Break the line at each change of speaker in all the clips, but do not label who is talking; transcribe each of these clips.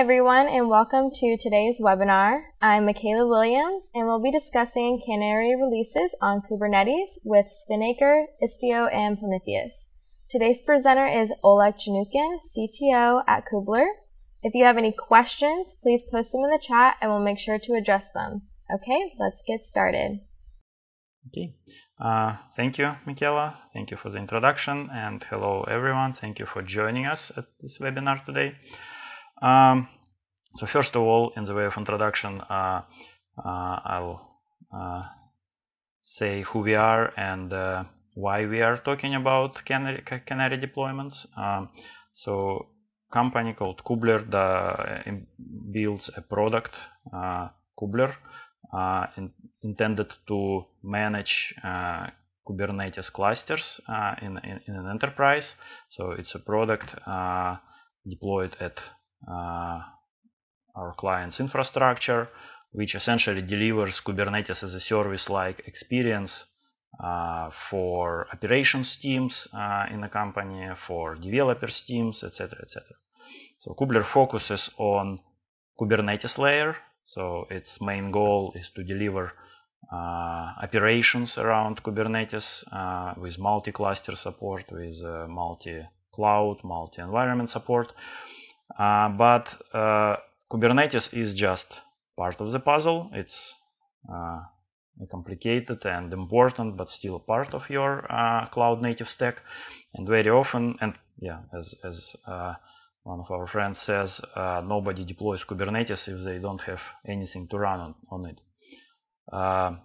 everyone, and welcome to today's webinar. I'm Michaela Williams, and we'll be discussing canary releases on Kubernetes with Spinnaker, Istio, and Prometheus. Today's presenter is Oleg Chanukin, CTO at Kubler. If you have any questions, please post them in the chat, and we'll make sure to address them. Okay, let's get started.
Okay. Uh, thank you, Michaela. Thank you for the introduction, and hello, everyone. Thank you for joining us at this webinar today. Um, so first of all, in the way of introduction, uh, uh I'll uh, say who we are and uh, why we are talking about canary, canary deployments. Um, so company called Kubler builds a product, Kubler, in, intended to manage Kubernetes clusters uh, in, in, in, an enterprise. So it's a product uh, deployed at uh, our client's infrastructure, which essentially delivers Kubernetes as a service-like experience uh, for operations teams uh, in the company, for developers teams, etc., etc. So Kubler focuses on Kubernetes layer. So its main goal is to deliver uh, operations around Kubernetes uh, with multi-cluster support, with uh, multi-cloud, multi-environment support but э, Kubernetes is just part of the puzzle. It's э, complicated and important, but still part of your э, cloud native stack. And very often, and yeah, as, as one of our friends says, nobody deploys Kubernetes if they don't have anything to run on, on it. Uh,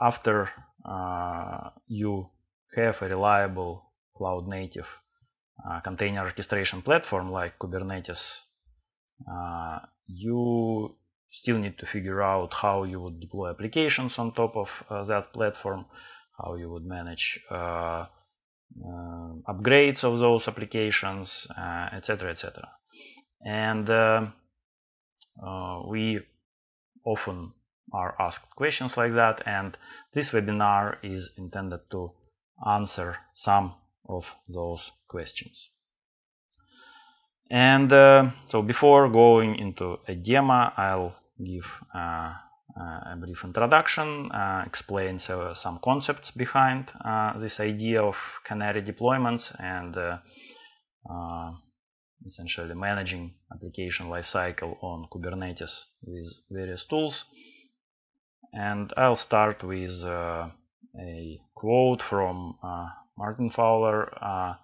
after uh, you have a reliable cloud native uh, container orchestration platform like Kubernetes, uh, you still need to figure out how you would deploy applications on top of uh, that platform, how you would manage upgrades of those applications, etc., etc. And we often are asked questions like that, and this webinar is intended to answer some of those questions. And uh, so before going into a demo, I'll give uh, uh a brief introduction, uh, explain so, some concepts behind uh, this idea of canary deployments and essentially managing application lifecycle on Kubernetes with various tools. And I'll start with uh, a quote from uh, Martin Fowler, uh,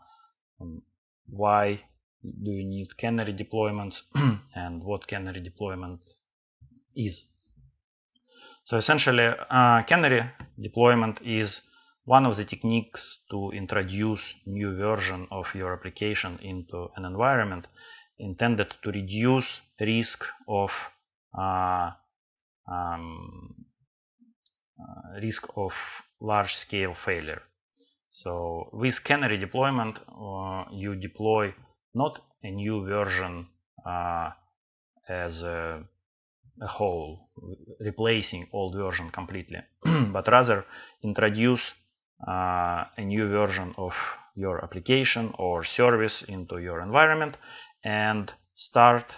um, why do you need canary deployments and what canary deployment is. So essentially, uh, canary deployment is one of the techniques to introduce new version of your application into an environment intended to reduce risk of uh, um, uh, risk of large scale failure. So with canary deployment, uh, you deploy not a new version uh, as a, a, whole, replacing old version completely, but rather introduce uh, a new version of your application or service into your environment and start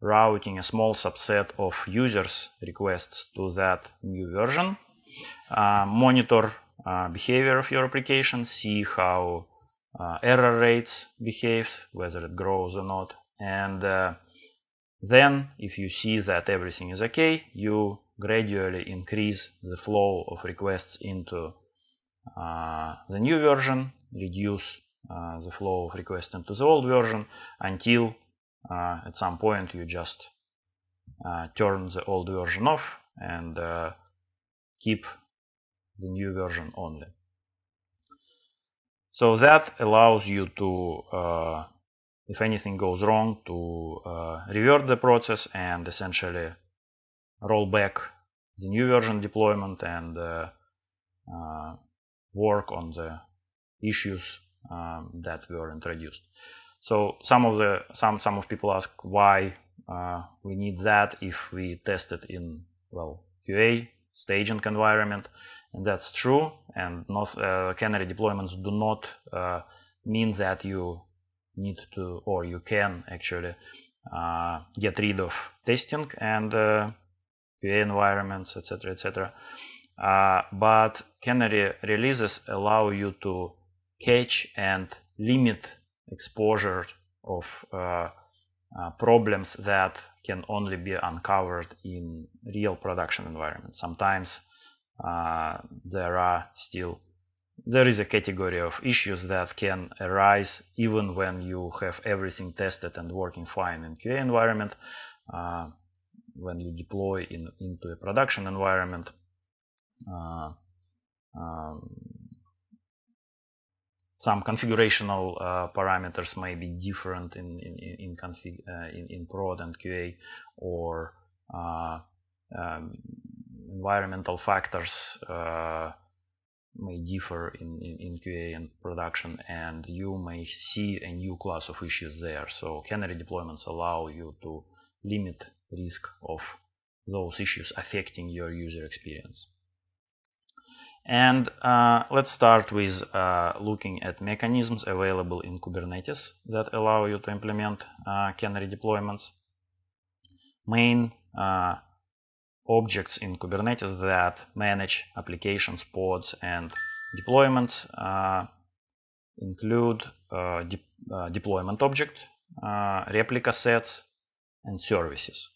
routing a small subset of users requests to that new version. Uh, monitor uh, behavior of your application, see how uh, error rates behaves, whether it grows or not. And uh, then, if you see that everything is okay, you gradually increase the flow of requests into uh, the new version, reduce uh, the flow of requests into the old version until uh, at some point you just turn the old version off and keep the new version only. So that allows you to, uh, if anything goes wrong, to uh, revert the process and essentially roll back the new version deployment and uh, uh work on the issues um, that were introduced. So some of the some some of people ask why uh, we need that if we test it in well QA staging environment. And that's true. And not, uh, canary deployments do not uh, mean that you need to or you can actually uh, get rid of testing and uh, QA environments, etc., etc. Uh, but canary releases allow you to catch and limit exposure of uh, uh, problems that can only be uncovered in real production environment. Sometimes uh, there are still there is a category of issues that can arise even when you have everything tested and working fine in QA environment. Uh, when you deploy in, into a production environment, uh, um, some configurational uh, parameters may be different in in in config uh, in, in prod and QA or uh, um, environmental factors uh, may differ in, in, in QA and production and you may see a new class of issues there. So canary deployments allow you to limit risk of those issues affecting your user experience. And uh, let's start with uh, looking at mechanisms available in Kubernetes that allow you to implement uh, canary deployments. Main uh, objects in Kubernetes that manage applications, pods, and deployments uh, include uh, de deployment object, replica sets, and services.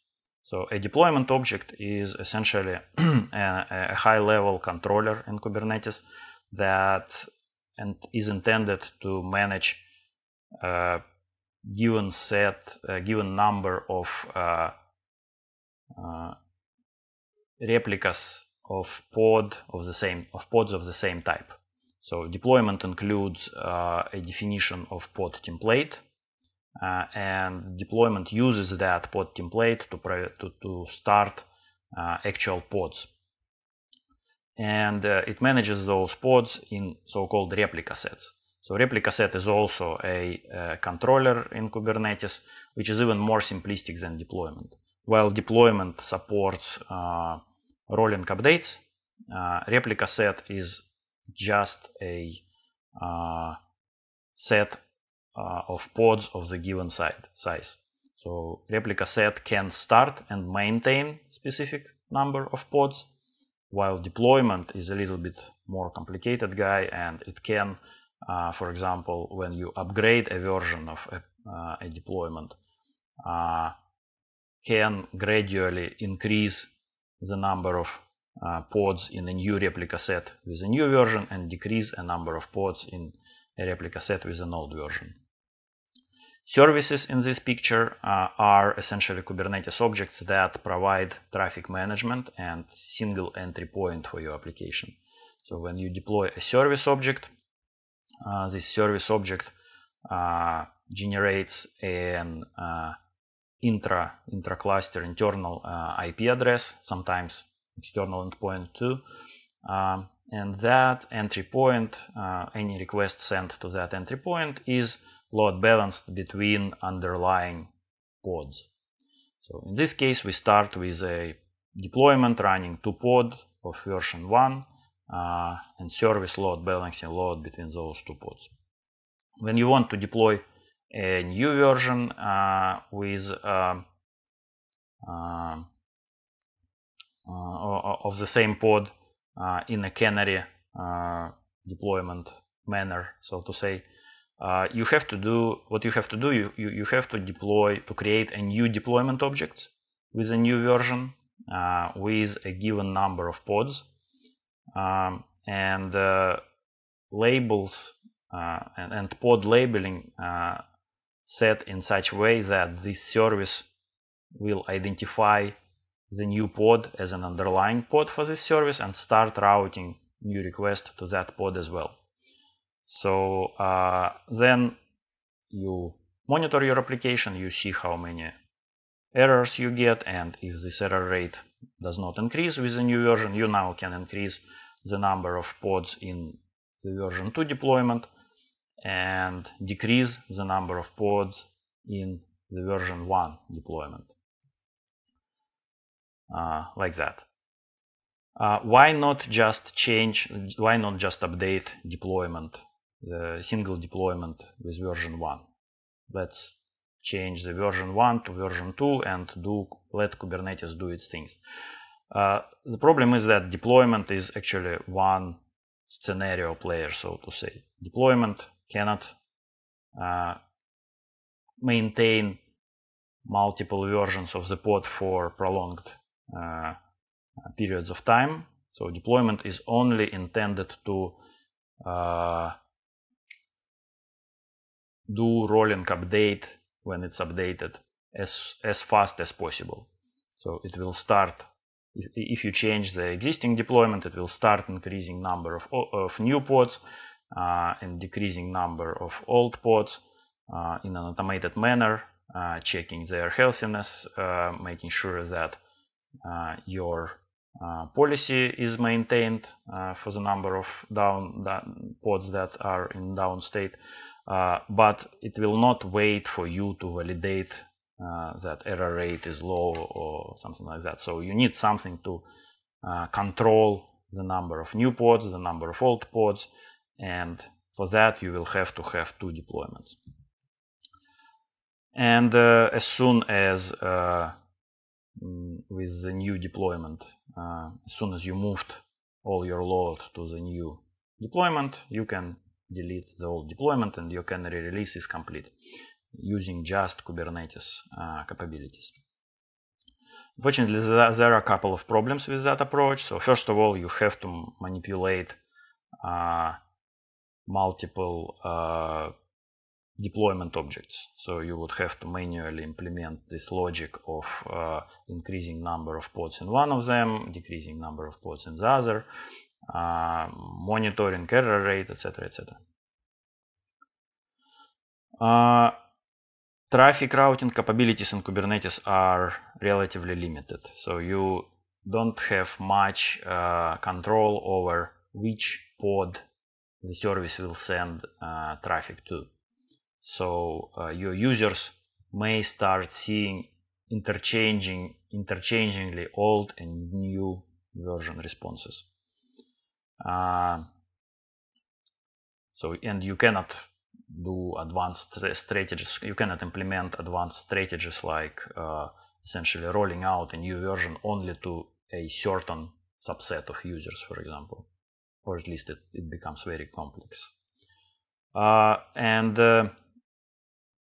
So a deployment object is essentially a, a high-level controller in Kubernetes that and is intended to manage a given set, a given number of uh, uh, replicas of pod of the same of pods of the same type. So deployment includes uh, a definition of pod template uh, and deployment uses that pod template to, to, to start uh, actual pods. And uh, it manages those pods in so-called replica sets. So replica set is also a, a uh, controller in Kubernetes, which is even more simplistic than deployment. While deployment supports uh, rolling updates, uh, replica set is just a set uh, of pods of the given side, size. So replica set can start and maintain specific number of pods, while deployment is a little bit more complicated guy and it can, uh, for example, when you upgrade a version of a, uh, a deployment, uh, can gradually increase the number of uh, pods in a new replica set with a new version and decrease a number of pods in a replica set with an old version. Services in this picture uh, are essentially Kubernetes objects that provide traffic management and single entry point for your application. So when you deploy a service object, uh, this service object uh, generates an uh, intra intra cluster internal uh, IP address, sometimes external endpoint too. Um, and that entry point, uh, any request sent to that entry point is load balanced between underlying pods. So in this case, we start with a deployment running two pod of version one uh, and service load balancing load between those two pods. When you want to deploy a new version uh, with uh, uh, uh of the same pod uh, in a canary deployment manner, so to say, uh, you have to do what you have to do you, you, you have to deploy to create a new deployment object with a new version uh, with a given number of pods um, and uh, labels uh, and, and, pod labeling uh, set in such a way that this service will identify the new pod as an underlying pod for this service and start routing new request to that pod as well. So uh, then you monitor your application, you see how many errors you get, and if this error rate does not increase with the new version, you now can increase the number of pods in the version 2 deployment and decrease the number of pods in the version 1 deployment. Uh, like that. Uh, why not just change, why not just update deployment the single deployment with version 1. Let's change the version 1 to version 2 and do let Kubernetes do its things. Uh, the problem is that deployment is actually one scenario player, so to say. Deployment cannot uh, maintain multiple versions of the pod for prolonged uh, periods of time. So deployment is only intended to uh, do rolling update when it's updated as, as fast as possible. So it will start, if, you change the existing deployment, it will start increasing number of, of new pods uh, and decreasing number of old pods uh, in an automated manner, uh, checking their healthiness, uh, making sure that uh, your uh, policy is maintained uh, for the number of down, down pods that are in down state. Uh, but it will not wait for you to validate uh, that error rate is low or something like that. So you need something to uh, control the number of new pods, the number of old pods, and for that you will have to have two deployments. And uh, as soon as uh, mm, with the new deployment, as soon as you moved all your load to the new deployment, you can delete the old deployment and your canary release is complete using just Kubernetes uh, capabilities. Unfortunately, there are a couple of problems with that approach. So first of all, you have to manipulate uh, multiple uh, deployment objects. So you would have to manually implement this logic of uh, increasing number of pods in one of them, decreasing number of pods in the other uh, monitoring error rate, etc., etc. Uh, traffic routing capabilities in Kubernetes are relatively limited, so you don't have much uh, control over which pod the service will send uh, traffic to. So uh, your users may start seeing interchanging interchangingly old and new version responses. Uh, so, and you cannot do advanced strategies. You cannot implement advanced strategies like uh, essentially rolling out a new version only to a certain subset of users, for example, or at least it, it becomes very complex. Uh, and uh,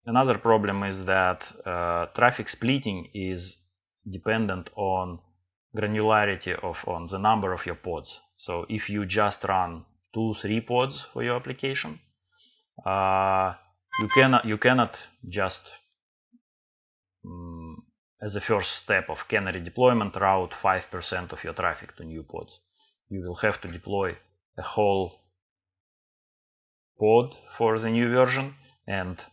another problem is that uh, traffic splitting is dependent on granularity of on the number of your pods. So if you just run two, three pods for your application, uh, you cannot you cannot just um, as a first step of canary deployment route 5% of your traffic to new pods. You will have to deploy a whole pod for the new version and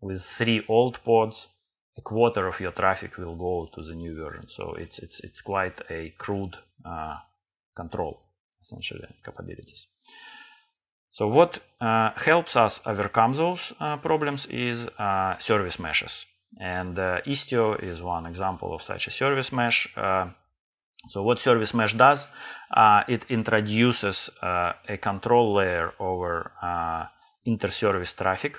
with three old pods a quarter of your traffic will go to the new version. So it's it's it's quite a crude uh, control essentially capabilities. So what uh, helps us overcome those uh, problems is uh, service meshes. And uh, Istio is one example of such a service mesh. Uh, so what service mesh does, uh, it introduces a control layer over inter-service traffic,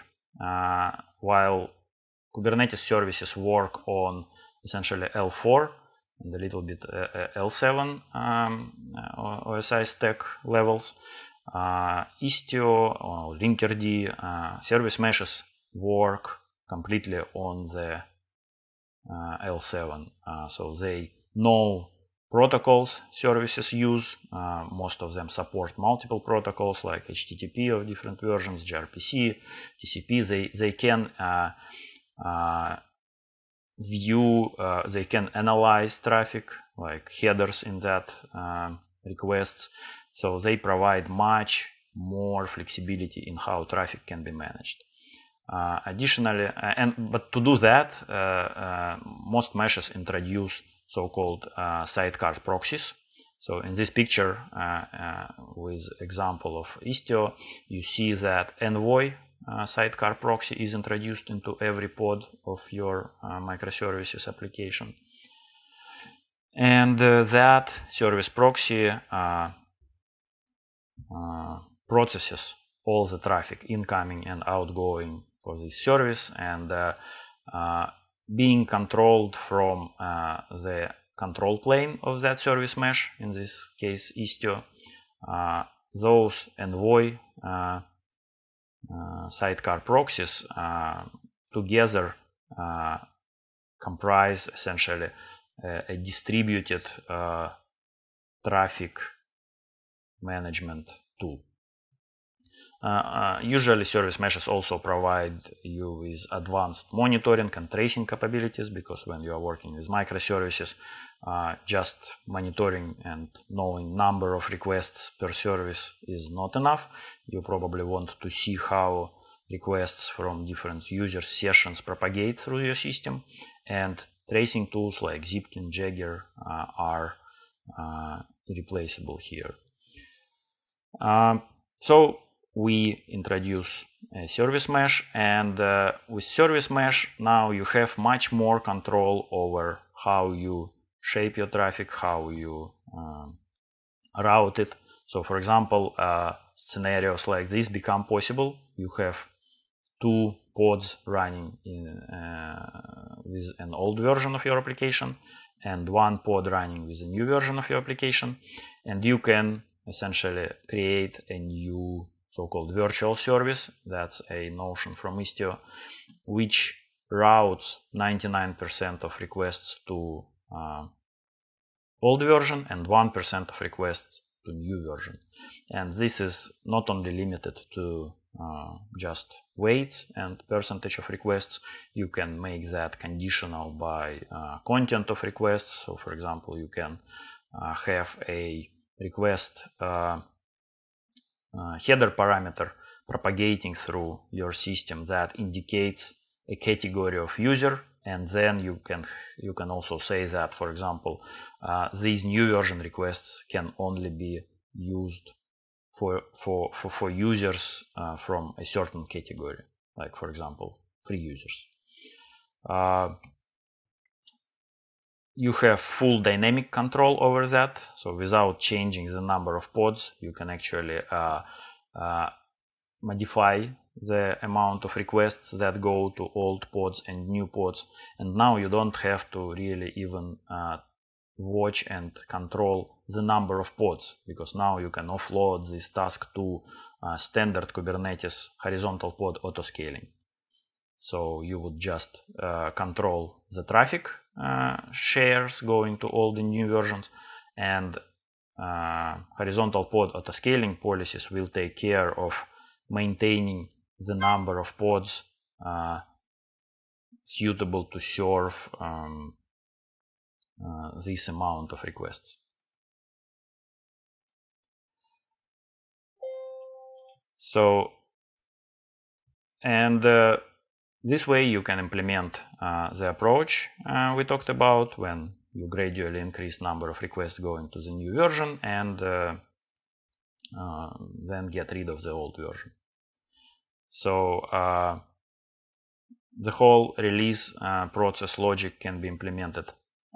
while Kubernetes services work on essentially L4 and a little bit uh, uh, L7 um, uh, OSI stack levels, Istio or Linkerd service meshes work completely on the L7. so they know protocols services use. Uh, most of them support multiple protocols like HTTP of different versions, gRPC, TCP. They, they can uh, uh, view, uh, they can analyze traffic, like headers in that uh, requests. So they provide much more flexibility in how traffic can be managed. Uh, additionally, uh, and but to do that, uh, uh, most meshes introduce so-called sidecar proxies. So in this picture, with example of Istio, you see that Envoy uh, sidecar proxy is introduced into every pod of your uh, microservices application. And uh, that service proxy uh, uh, processes all the traffic incoming and outgoing for this service and uh, being controlled from the control plane of that service mesh, in this case Istio, those envoy uh, uh, sidecar proxies uh, together uh, comprise essentially a distributed traffic management tool. Uh, uh, usually service meshes also provide you with advanced monitoring and tracing capabilities because when you are working with microservices, uh, just monitoring and knowing number of requests per service is not enough. You probably want to see how requests from different user sessions propagate through your system and tracing tools like Zipkin, Jagger uh, are uh, irreplaceable here. Um, so we introduce uh, service mesh and uh, with service mesh now you have much more control over how you shape your traffic how you um, route it so for example uh, scenarios like this become possible you have two pods running in uh, with an old version of your application and one pod running with a new version of your application and you can essentially create a new so-called virtual service. That's a notion from Istio, which routes 99% of requests to uh, old version and 1% of requests to new version. And this is not only limited to uh, just weights and percentage of requests. You can make that conditional by uh, content of requests. So, for example, you can uh, have a request uh, uh, header parameter propagating through your system that indicates a category of user and then you can you can also say that for example uh, these new version requests can only be used for for for, for users uh, from a certain category like for example free users uh, you have full dynamic control over that. So without changing the number of pods, you can actually uh, uh, modify the amount of requests that go to old pods and new pods. And now you don't have to really even uh, watch and control the number of pods because now you can offload this task to uh, standard Kubernetes horizontal pod autoscaling. So you would just uh, control the traffic uh, shares going to all the new versions and uh, horizontal pod autoscaling policies will take care of maintaining the number of pods uh, suitable to serve um, uh, this amount of requests. So, and uh, this way you can implement uh, the approach uh, we talked about when you gradually increase number of requests going to the new version and uh, uh then get rid of the old version. So uh, the whole release uh, process logic can be implemented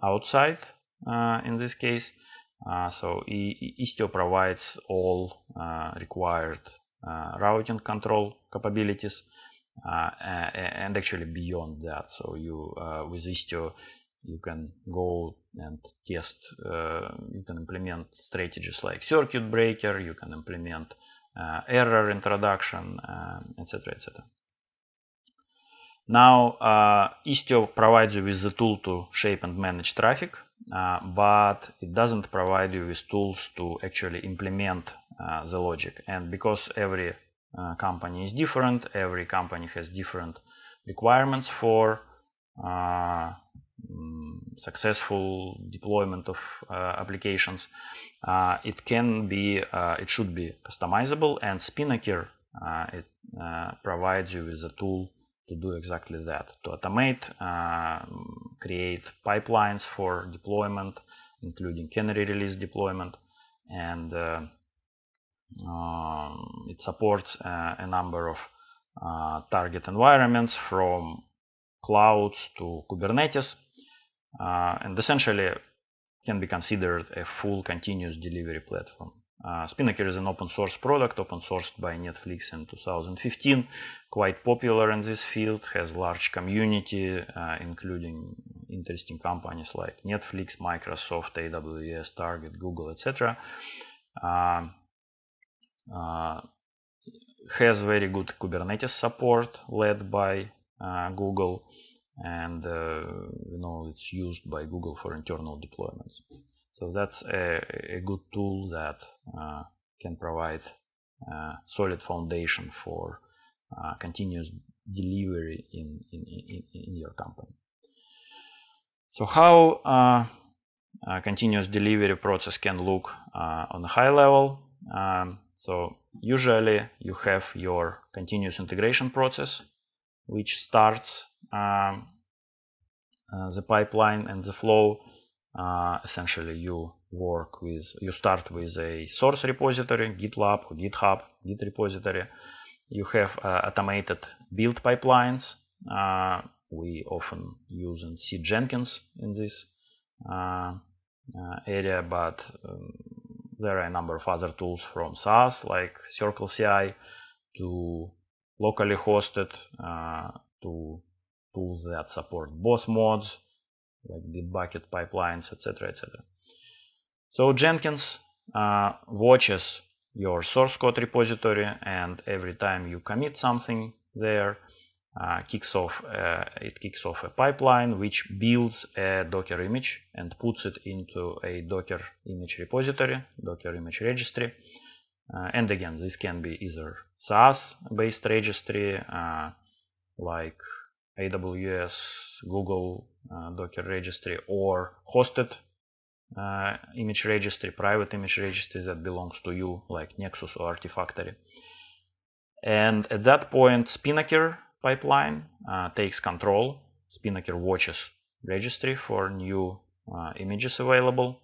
outside in this case. so Istio provides all required routing control capabilities uh, and actually beyond that. So you uh, with Istio, you can go and test. Uh, you can implement strategies like circuit breaker. You can implement error introduction, etc., etc. Now, uh, Istio provides you with the tool to shape and manage traffic, uh, but it doesn't provide you with tools to actually implement uh, the logic. And because every uh, company is different. Every company has different requirements for uh, mm, successful deployment of uh, applications. Uh, it can be, uh, it should be customizable, and Spinnaker it provides you with a tool to do exactly that, to automate, create pipelines for deployment, including canary release deployment, and um, it supports a, uh, a number of uh, target environments from clouds to Kubernetes, uh, and essentially can be considered a full continuous delivery platform. Uh, Spinnaker is an open source product, open sourced by Netflix in 2015, quite popular in this field, has large community, uh, including interesting companies like Netflix, Microsoft, AWS, Target, Google, etc. Uh, um, uh, has very good Kubernetes support led by uh, Google, and uh, you know it's used by Google for internal deployments. So that's a, a good tool that can provide solid foundation for continuous delivery in, in, in, in your company. So how uh, a continuous delivery process can look uh, on a high level. Um, so usually you have your continuous integration process, which starts um, uh, the pipeline and the flow. Uh, essentially, you work with, you start with a source repository, GitLab, or GitHub, Git repository. You have uh, automated build pipelines. Uh, we often use in C Jenkins in this uh, uh, area, but um, there are a number of other tools from SaaS like CircleCI to locally hosted uh, to tools that support both mods like Bitbucket pipelines, etc., etc. So Jenkins uh, watches your source code repository and every time you commit something there, uh, kicks off uh, it kicks off a pipeline which builds a docker image and puts it into a docker image repository docker image registry uh, and again this can be either saas based registry uh, like aws google uh, docker registry or hosted image registry private image registry that belongs to you like nexus or artifactory and at that point spinnaker pipeline uh, takes control. Spinnaker watches registry for new uh, images available.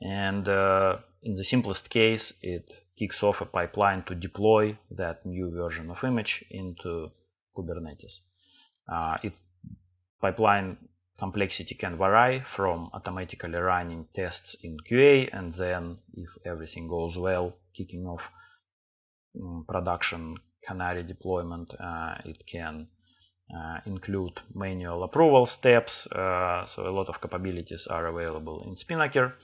And uh, in the simplest case, it kicks off a pipeline to deploy that new version of image into Kubernetes. Uh, it, pipeline complexity can vary from automatically running tests in QA and then, if everything goes well, kicking off um, production Canary deployment. Uh, it can uh, include manual approval steps, uh, so a lot of capabilities are available in Spinnaker.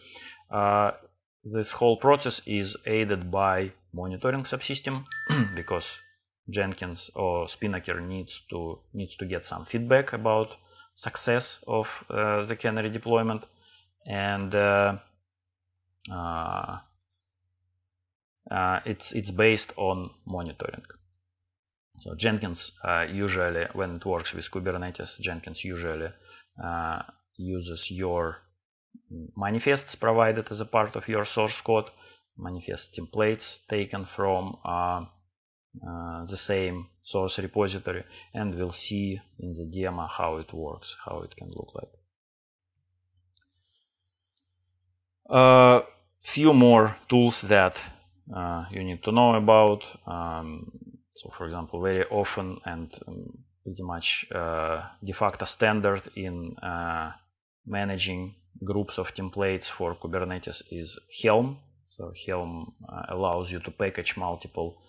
this whole process is aided by monitoring subsystem because Jenkins or Spinnaker needs to needs to get some feedback about success of uh, the canary deployment and uh, uh, it's it's based on monitoring so Jenkins uh, usually, when it works with Kubernetes, Jenkins usually uh, uses your manifests provided as a part of your source code, manifest templates taken from uh, uh the same source repository, and we'll see in the demo how it works, how it can look like. A uh, few more tools that uh, you need to know about. Um, so, for example, very often and um, pretty much uh, de facto standard in uh, managing groups of templates for Kubernetes is Helm. So Helm uh, allows you to package multiple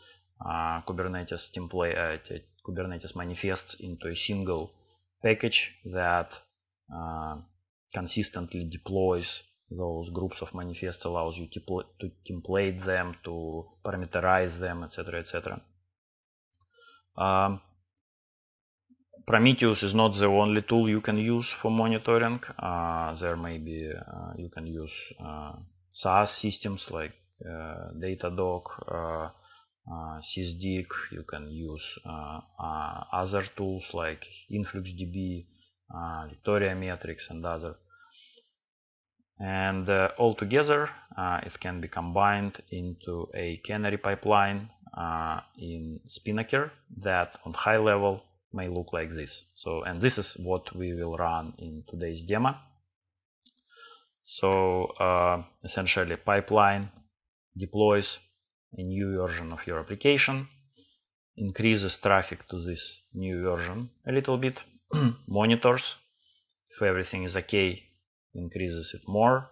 uh, Kubernetes template uh, Kubernetes manifests into a single package that uh, consistently deploys those groups of manifests, allows you to, to template them, to parameterize them, etc., etc. Um, Prometheus is not the only tool you can use for monitoring. Uh, there may be uh, you can use uh, SaaS systems like uh, Datadog, uh, uh Sysdig. You can use uh, other tools like InfluxDB, Victoria Metrics, and other. And all together, it can be combined into a canary pipeline uh, in Spinnaker that on high level may look like this. So, and this is what we will run in today's demo. So uh, essentially pipeline deploys a new version of your application, increases traffic to this new version a little bit, monitors if everything is okay, increases it more.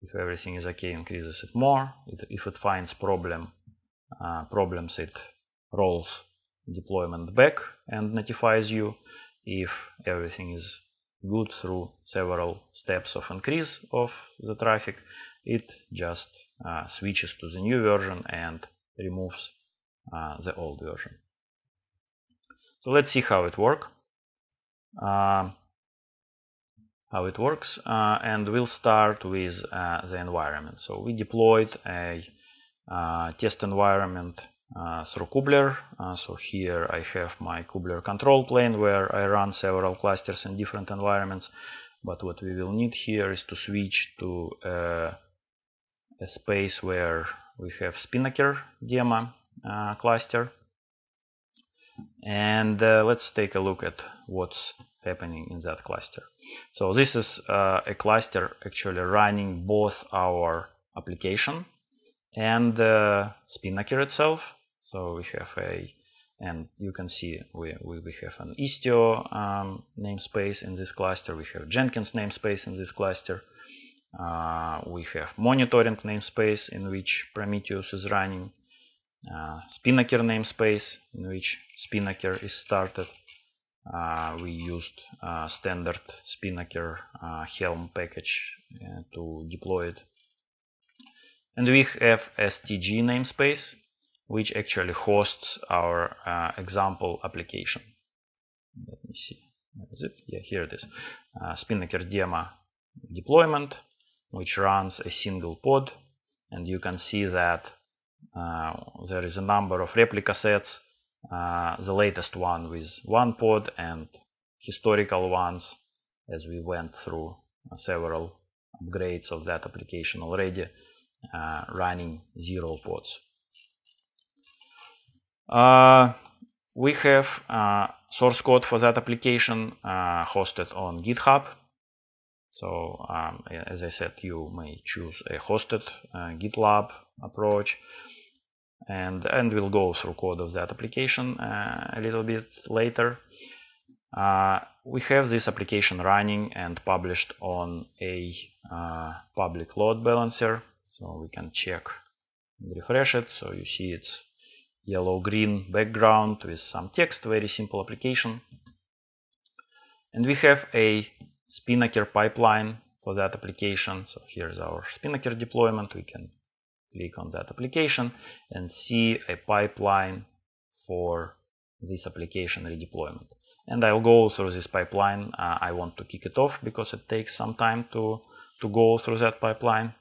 If everything is okay, increases it more. It, if it finds problem, uh, problems, it rolls deployment back and notifies you if everything is good through several steps of increase of the traffic. It just uh, switches to the new version and removes uh, the old version. So let's see how it works. Uh, how it works, uh, and we'll start with uh, the environment. So we deployed a uh, test environment uh, through Kubler. Uh, so here I have my Kubler control plane where I run several clusters in different environments. But what we will need here is to switch to a space where we have Spinnaker DEMA cluster. And uh, let's take a look at what's happening in that cluster. So this is uh, a cluster actually running both our application and spinnaker itself. So we have a, and you can see we, we, we have an Istio um, namespace in this cluster, we have Jenkins namespace in this cluster, uh, we have monitoring namespace in which Prometheus is running, uh, Spinnaker namespace in which Spinnaker is started. Uh, we used uh, standard Spinnaker uh, Helm package uh, to deploy it. And we have stg namespace, which actually hosts our uh, example application. Let me see. Where is it? Yeah, here it is. Uh, Spinnaker demo deployment, which runs a single pod. And you can see that uh, there is a number of replica sets, uh, the latest one with one pod and historical ones as we went through several upgrades of that application already uh, running zero pods. Uh, we have uh, source code for that application uh, hosted on GitHub. So um, as I said, you may choose a hosted uh, GitLab approach. And, and we'll go through code of that application uh, a little bit later. Uh, we have this application running and published on a uh, public load balancer so we can check and refresh it. So you see it's yellow-green background with some text, very simple application. And we have a Spinnaker pipeline for that application. So here's our Spinnaker deployment. We can click on that application and see a pipeline for this application redeployment. And I'll go through this pipeline. Uh, I want to kick it off because it takes some time to, to go through that pipeline.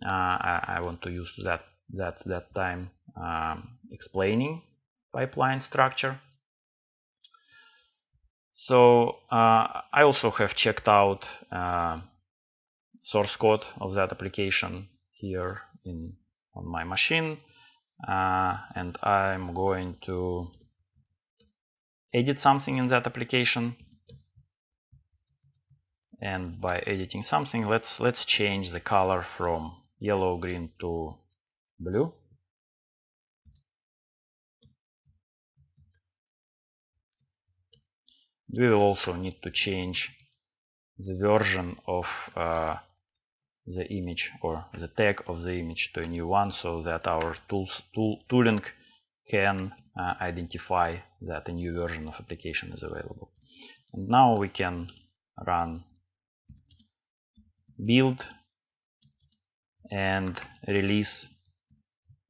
Uh, I, I, want to use that that that time um, explaining pipeline structure. So uh, I also have checked out uh, source code of that application here in on my machine uh, and I'm going to edit something in that application and by editing something let's let's change the color from yellow green to blue we will also need to change the version of uh, the image or the tag of the image to a new one so that our tools tool, tooling can uh, identify that a new version of application is available. And now we can run build and release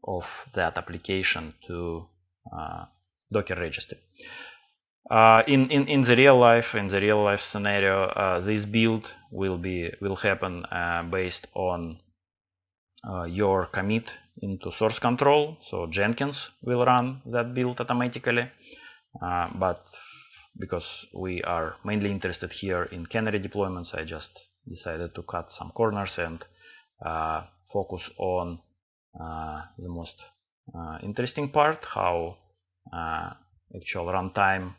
of that application to uh, Docker registry. Uh, in, in, in the real life, in the real life scenario, uh, this build will be will happen uh, based on uh, your commit into source control. So Jenkins will run that build automatically, uh, but because we are mainly interested here in canary deployments, I just decided to cut some corners and uh, focus on uh, the most uh, interesting part, how uh, actual runtime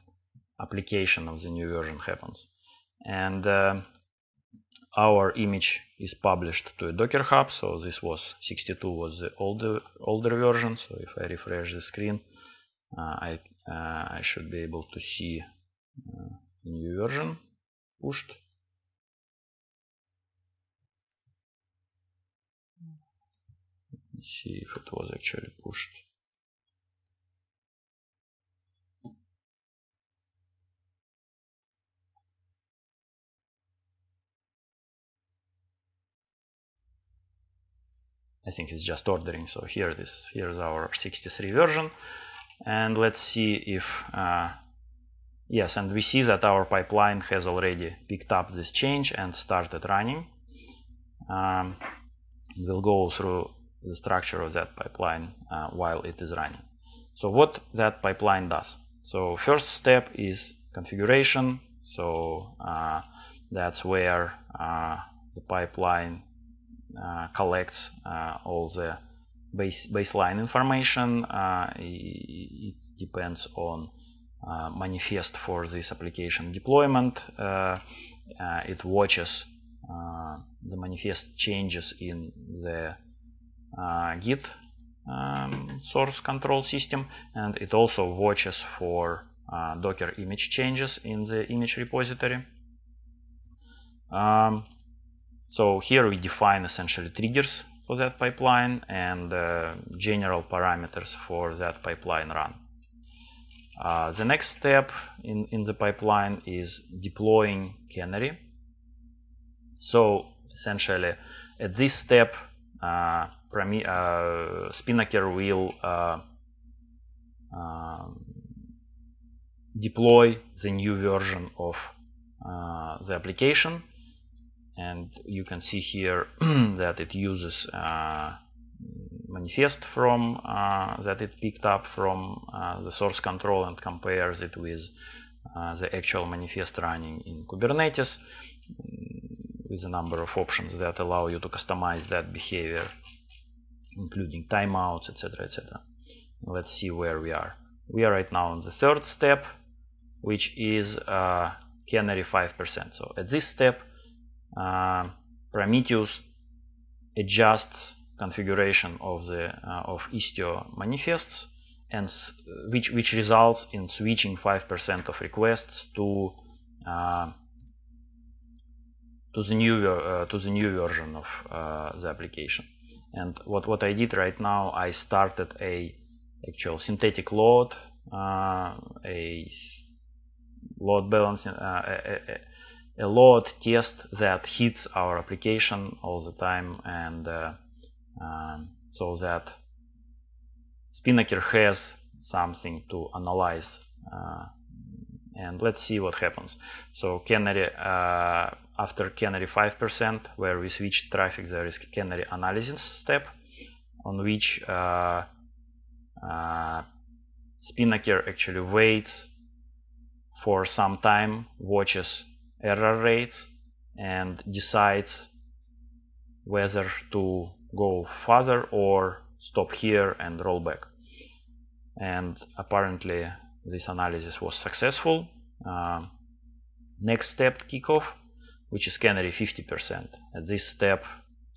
application of the new version happens. And our image is published to a Docker Hub. So this was 62 was the older older version. So if I refresh the screen, uh, I uh, I should be able to see uh, new version
pushed. see if it was actually pushed.
I think it's just ordering. So here this here's our 63 version, and let's see if uh, yes, and we see that our pipeline has already picked up this change and started running. Um, we'll go through the structure of that pipeline uh, while it is running. So what that pipeline does. So first step is configuration. So uh, that's where uh, the pipeline uh, collects uh, all the base baseline information. Uh, it, depends on manifest for this application deployment. it watches the manifest changes in the Git um, source control system and it also watches for uh, docker image changes in the image repository um, so here we define essentially triggers for that pipeline and uh, general parameters for that pipeline run uh, the next step in, in the pipeline is deploying canary so essentially at this step uh, uh, Spinnaker will uh, deploy the new version of the application and you can see here that it uses manifest from that it picked up from the source control and compares it with the actual manifest running in Kubernetes with a number of options that allow you to customize that behavior including timeouts, etc., etc. Let's see where we are. We are right now on the third step, which is uh, canary 5%. So at this step, uh, Prometheus adjusts configuration of the uh, of Istio manifests, and which which results in switching 5% of requests to uh, to the new uh, to the new version of uh, the application. And what, what I did right now, I started a actual synthetic load, uh, a load balancing, uh, a, a, load test that hits our application all the time, and uh, um, so that Spinnaker has something to analyze. Uh, and let's see what happens. So Canary uh, after canary 5% where we switch traffic there is canary analysis step on which uh, uh, Spinnaker actually waits for some time, watches error rates and decides whether to go further or stop here and roll back. And apparently this analysis was successful. Uh, next step kickoff which is canary 50%. At this step,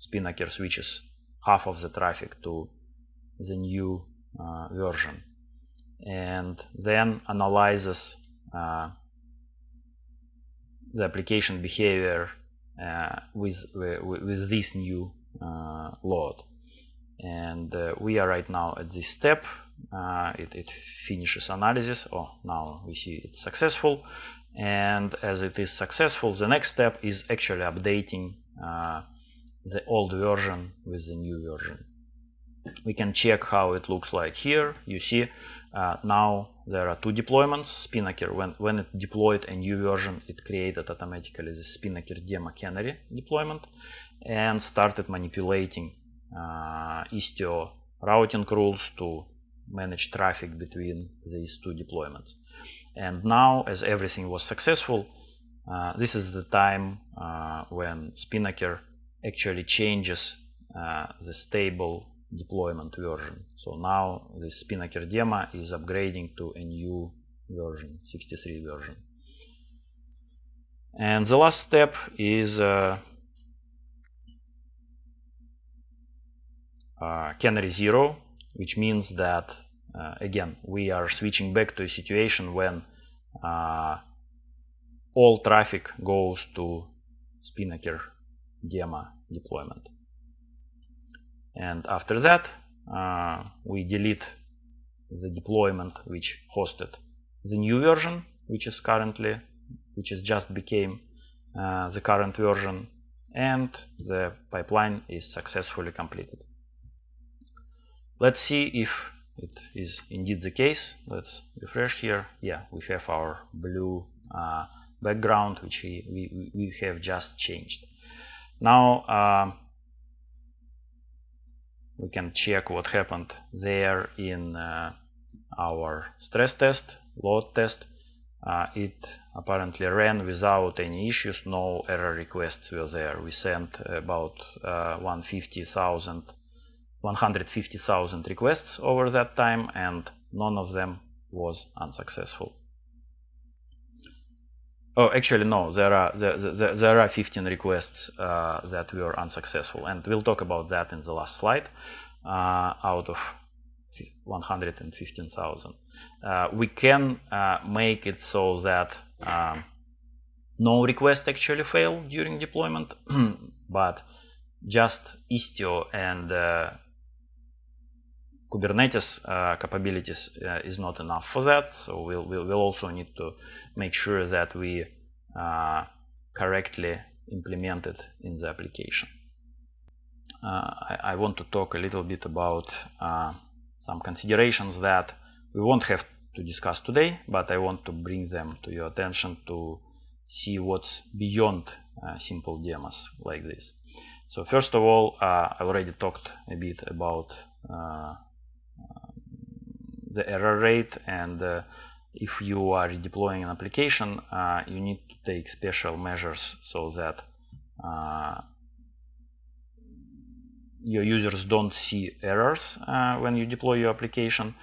Spinnaker switches half of the traffic to the new uh, version and then analyzes uh, the application behavior uh, with, with, with, this new uh, load. And uh, we are right now at this step. Uh, it, it finishes analysis. Oh, now we see it's successful. And as it is successful, the next step is actually updating uh, the old version with the new version. We can check how it looks like here. You see uh, now there are two deployments. Spinnaker, when, when it deployed a new version, it created automatically the Spinnaker demo canary deployment and started manipulating uh, Istio routing rules to manage traffic between these two deployments. And now, as everything was successful, uh, this is the time uh, when Spinnaker actually changes uh, the stable deployment version. So now the Spinnaker demo is upgrading to a new version, 63 version. And the last step is uh, uh, canary zero, which means that uh, again, we are switching back to a situation when uh, all traffic goes to Spinnaker Gamma deployment. And after that, uh, we delete the deployment which hosted the new version, which is currently, which is just became uh, the current version, and the pipeline is successfully completed. Let's see if it is indeed the case. Let's refresh here. Yeah, we have our blue uh, background, which we, we, we, have just changed. Now uh, we can check what happened there in uh, our stress test, load test. Uh, it apparently ran without any issues, no error requests were there. We sent about uh, 150,000 150,000 requests over that time and none of them was unsuccessful. Oh, actually, no, there are, there, there, there are 15 requests uh, that were unsuccessful, and we'll talk about that in the last slide, uh, out of 115,000. Uh, we can uh, make it so that um, no request actually failed during deployment, but just Istio and uh, Kubernetes uh, capabilities uh, is not enough for that. So we'll, we'll, also need to make sure that we uh, correctly implement it in the application. Uh, I, I, want to talk a little bit about uh, some considerations that we won't have to discuss today, but I want to bring them to your attention to see what's beyond uh, simple demos like this. So first of all, I already talked a bit about the error rate and uh, if you are redeploying an application, uh, you need to take special measures so that uh, your users don't see errors uh, when you deploy your application,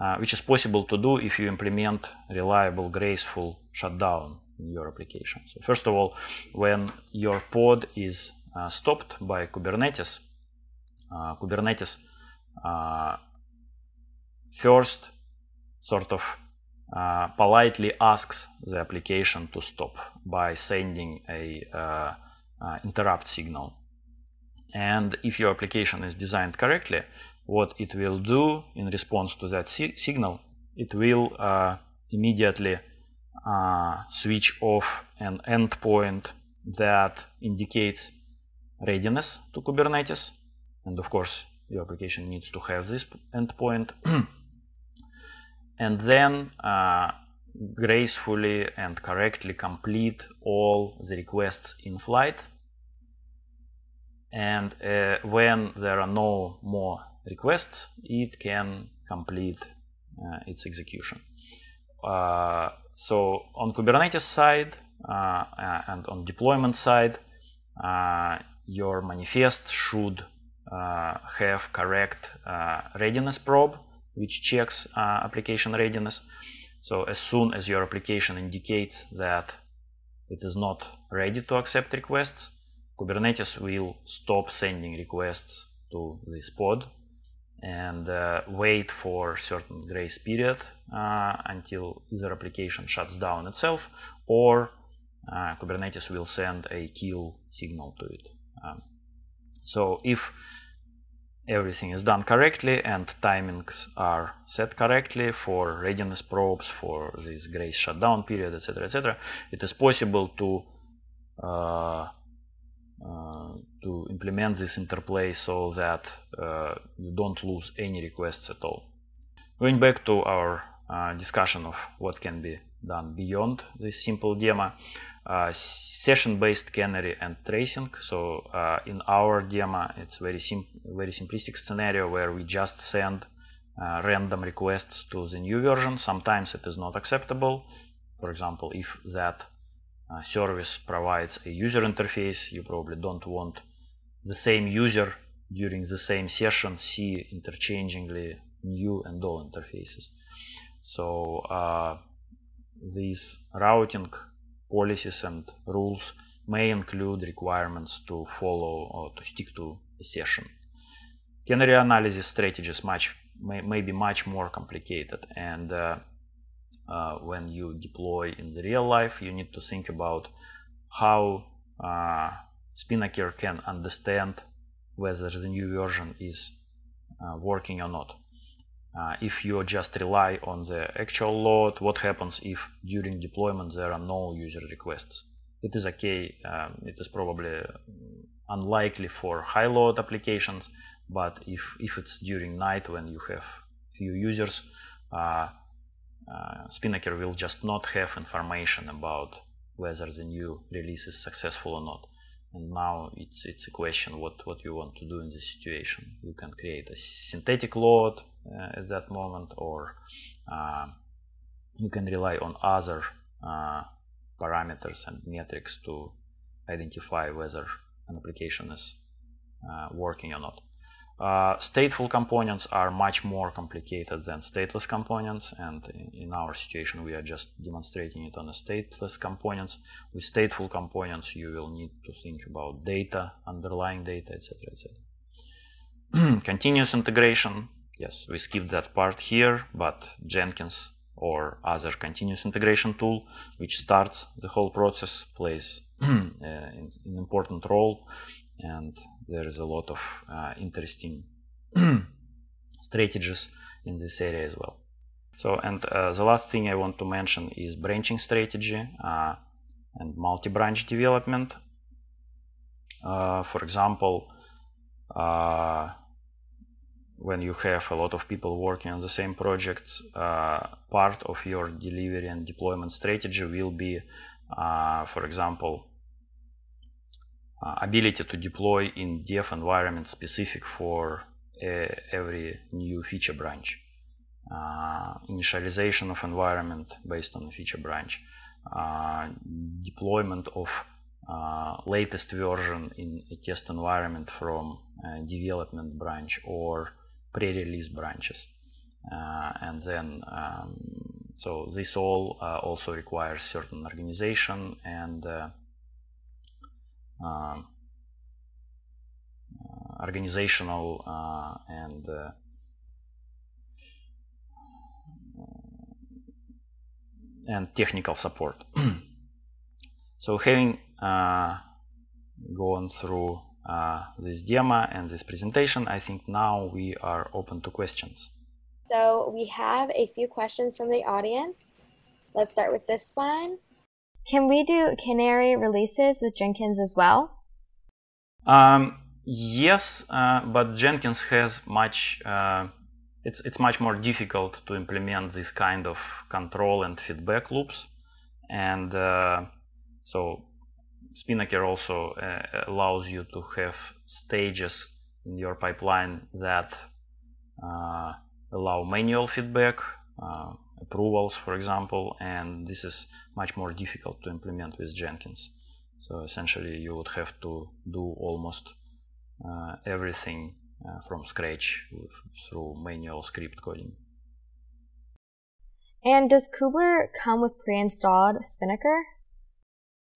uh, which is possible to do if you implement reliable, graceful shutdown in your application. So first of all, when your pod is uh, stopped by Kubernetes, uh, Kubernetes first sort of uh, politely asks the application to stop by sending a uh, uh, interrupt signal. And if your application is designed correctly, what it will do in response to that si signal, it will uh, immediately uh, switch off an endpoint that indicates readiness to Kubernetes. And of course, your application needs to have this endpoint. and then uh, gracefully and correctly complete all the requests in flight. And uh, when there are no more requests, it can complete uh, its execution. Uh, so on Kubernetes side uh, uh, and on deployment side, your manifest should have correct readiness probe which checks uh, application readiness. So as soon as your application indicates that it is not ready to accept requests, Kubernetes will stop sending requests to this pod and uh, wait for certain grace period uh, until either application shuts down itself or uh, Kubernetes will send a kill signal to it. Um, so if everything is done correctly and timings are set correctly for readiness probes, for this grace shutdown period, etc., etc., it is possible to uh, uh, to implement this interplay so that uh, you don't lose any requests at all. Going back to our uh, discussion of what can be done beyond this simple demo. Uh, session-based canary and tracing. So uh, in our demo, it's very sim very simplistic scenario where we just send uh, random requests to the new version. Sometimes it is not acceptable. For example, if that service provides a user interface, you probably don't want the same user during the same session see interchangingly new and old interfaces. So these routing policies and rules may include requirements to follow or uh, to stick to a session. Canary analysis strategies much may, may be much more complicated and uh, uh, when you deploy in the real life you need to think about how uh, Spinnaker can understand whether the new version is uh, working or not. Uh, if you just rely on the actual load, what happens if during deployment there are no user requests? It is okay, um, it is probably mm, unlikely for high load applications, but if, if it's during night when you have few users, uh, uh, Spinnaker will just not have information about whether the new release is successful or not. And now it's, it's a question what, what you want to do in this situation. You can create a synthetic load, uh, at that moment, or uh, you can rely on other uh, parameters and metrics to identify whether an application is working or not. Uh, stateful components are much more complicated than stateless components and in our situation we are just demonstrating it on the stateless components. With stateful components you will need to think about data, underlying data, etc. etc. Continuous integration Yes, we skipped that part here, but Jenkins or other continuous integration tool, which starts the whole process, plays uh, an important role, and there is a lot of uh, interesting strategies in this area as well. So, and uh, the last thing I want to mention is branching strategy uh, and multi-branch development. Uh, for example, uh, when you have a lot of people working on the same project, uh, part of your delivery and deployment strategy will be, uh, for example, uh, ability to deploy in dev environment specific for uh, every new feature branch, uh, initialization of environment based on the feature branch, uh, deployment of uh, latest version in a test environment from development branch or pre-release branches. Uh, and then, um, so this all uh, also requires certain organization and uh, um, organizational and and technical support. so having uh, gone through uh, this demo and this presentation, I think now we are open to questions.
So we have a few questions from the audience. Let's start with this one. Can we do canary releases with Jenkins as well?
Um, yes, uh, but Jenkins has much. Uh, it's it's much more difficult to implement this kind of control and feedback loops, and uh, so Spinnaker also uh, allows you to have stages in your pipeline that uh, allow manual feedback, uh, approvals, for example, and this is much more difficult to implement with Jenkins. So essentially, you would have to do almost uh, everything uh, from scratch with, through manual script coding.
And does Kubler come with pre-installed Spinnaker?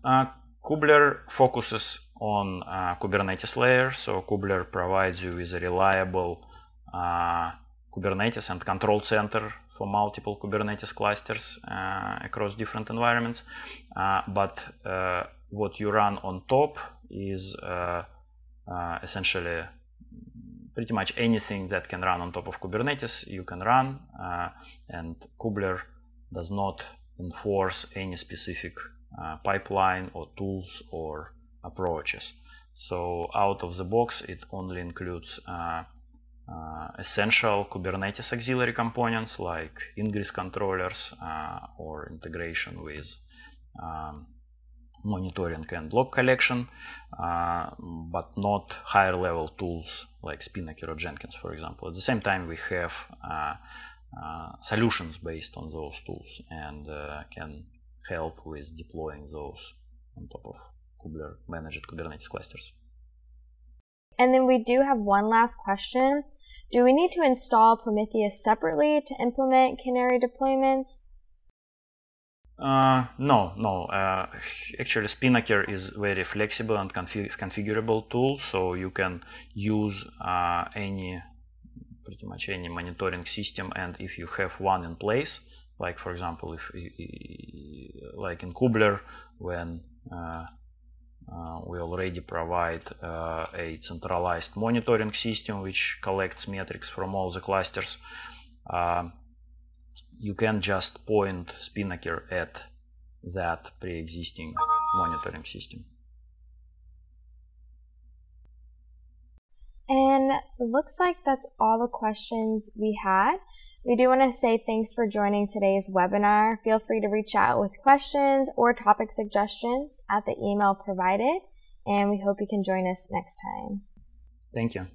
Uh, Kubler focuses on uh, Kubernetes layer. So Kubler provides you with a reliable uh, Kubernetes and control center for multiple Kubernetes clusters uh, across different environments. Uh, but uh, what you run on top is uh, essentially pretty much anything that can run on top of Kubernetes, you can run. and Kubler does not enforce any specific uh, pipeline or tools or approaches. So out of the box, it only includes uh, uh, essential Kubernetes auxiliary components like ingress controllers uh, or integration with um, monitoring and log collection, uh, but not higher level tools like Spinnaker or Jenkins, for example. At the same time, we have uh, solutions based on those tools and can help with deploying those on top of Kubler managed Kubernetes clusters.
And then we do have one last question. Do we need to install Prometheus separately to implement Canary deployments?
Uh, no, no. Uh, actually, Spinnaker is very flexible and config configurable tool, so you can use uh, any, pretty much any monitoring system. And if you have one in place, like for example, if like in Kubler, when uh, uh, we already provide uh, a centralized monitoring system which collects metrics from all the clusters. Uh, you can just point Spinnaker at that pre-existing monitoring system.
And looks like that's all the questions we had. We do want to say thanks for joining today's webinar. Feel free to reach out with questions or topic suggestions at the email provided, and we hope you can join us next time.
Thank you.